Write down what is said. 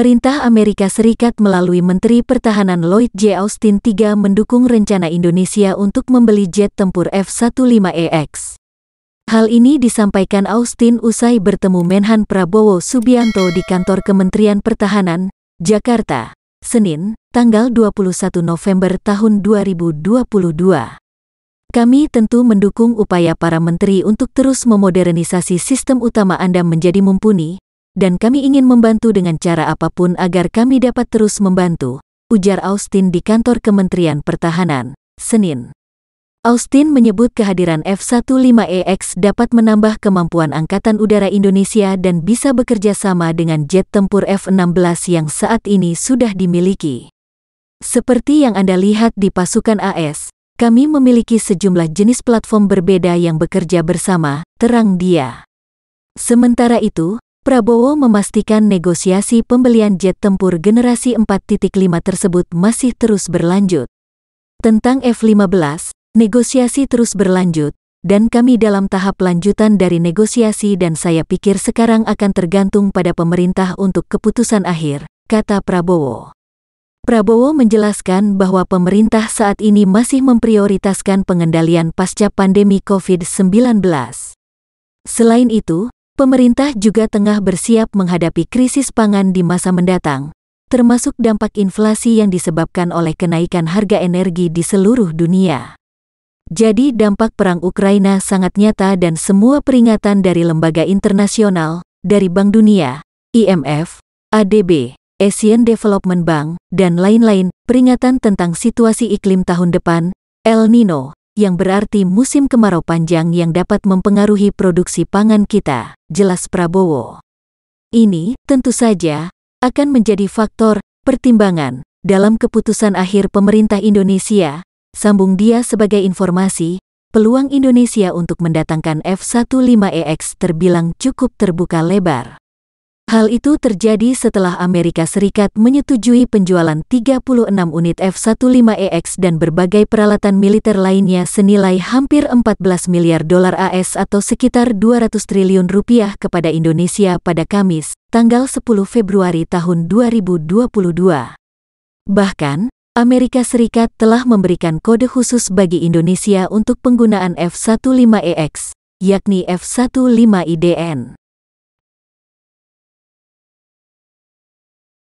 Pemerintah Amerika Serikat melalui Menteri Pertahanan Lloyd J. Austin III mendukung rencana Indonesia untuk membeli jet tempur F-15EX. Hal ini disampaikan Austin usai bertemu Menhan Prabowo Subianto di kantor Kementerian Pertahanan, Jakarta, Senin, tanggal 21 November tahun 2022. Kami tentu mendukung upaya para menteri untuk terus memodernisasi sistem utama Anda menjadi mumpuni, dan kami ingin membantu dengan cara apapun agar kami dapat terus membantu, ujar Austin di kantor Kementerian Pertahanan, Senin. Austin menyebut kehadiran F-15EX dapat menambah kemampuan Angkatan Udara Indonesia dan bisa bekerja sama dengan jet tempur F-16 yang saat ini sudah dimiliki. Seperti yang Anda lihat di pasukan AS, kami memiliki sejumlah jenis platform berbeda yang bekerja bersama, terang dia. Sementara itu, Prabowo memastikan negosiasi pembelian jet tempur generasi 4.5 tersebut masih terus berlanjut. Tentang F-15, negosiasi terus berlanjut, dan kami dalam tahap lanjutan dari negosiasi dan saya pikir sekarang akan tergantung pada pemerintah untuk keputusan akhir, kata Prabowo. Prabowo menjelaskan bahwa pemerintah saat ini masih memprioritaskan pengendalian pasca pandemi COVID-19. Selain itu, pemerintah juga tengah bersiap menghadapi krisis pangan di masa mendatang, termasuk dampak inflasi yang disebabkan oleh kenaikan harga energi di seluruh dunia. Jadi dampak perang Ukraina sangat nyata dan semua peringatan dari lembaga internasional, dari Bank Dunia, IMF, ADB, Asian Development Bank, dan lain-lain, peringatan tentang situasi iklim tahun depan, El Nino, yang berarti musim kemarau panjang yang dapat mempengaruhi produksi pangan kita, jelas Prabowo. Ini, tentu saja, akan menjadi faktor pertimbangan dalam keputusan akhir pemerintah Indonesia, sambung dia sebagai informasi, peluang Indonesia untuk mendatangkan F-15EX terbilang cukup terbuka lebar. Hal itu terjadi setelah Amerika Serikat menyetujui penjualan 36 unit F-15EX dan berbagai peralatan militer lainnya senilai hampir 14 miliar dolar AS atau sekitar 200 triliun rupiah kepada Indonesia pada Kamis, tanggal 10 Februari tahun 2022. Bahkan, Amerika Serikat telah memberikan kode khusus bagi Indonesia untuk penggunaan F-15EX, yakni F-15IDN.